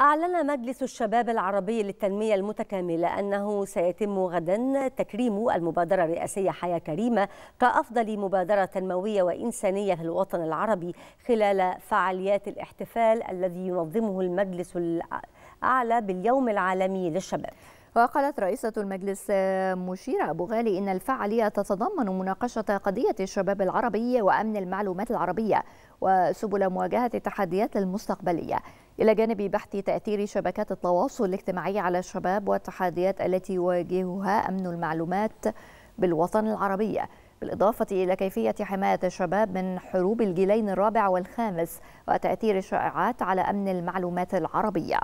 أعلن مجلس الشباب العربي للتنمية المتكاملة أنه سيتم غدا تكريم المبادرة الرئاسية حياة كريمة كأفضل مبادرة تنموية وإنسانية في الوطن العربي خلال فعاليات الاحتفال الذي ينظمه المجلس الأعلى باليوم العالمي للشباب وقالت رئيسة المجلس مشيرة أبو غالي إن الفعالية تتضمن مناقشة قضية الشباب العربي وأمن المعلومات العربية وسبل مواجهة التحديات المستقبلية إلى جانب بحث تأثير شبكات التواصل الاجتماعي على الشباب والتحديات التي يواجهها أمن المعلومات بالوطن العربي بالإضافة إلى كيفية حماية الشباب من حروب الجيلين الرابع والخامس وتأثير الشائعات على أمن المعلومات العربية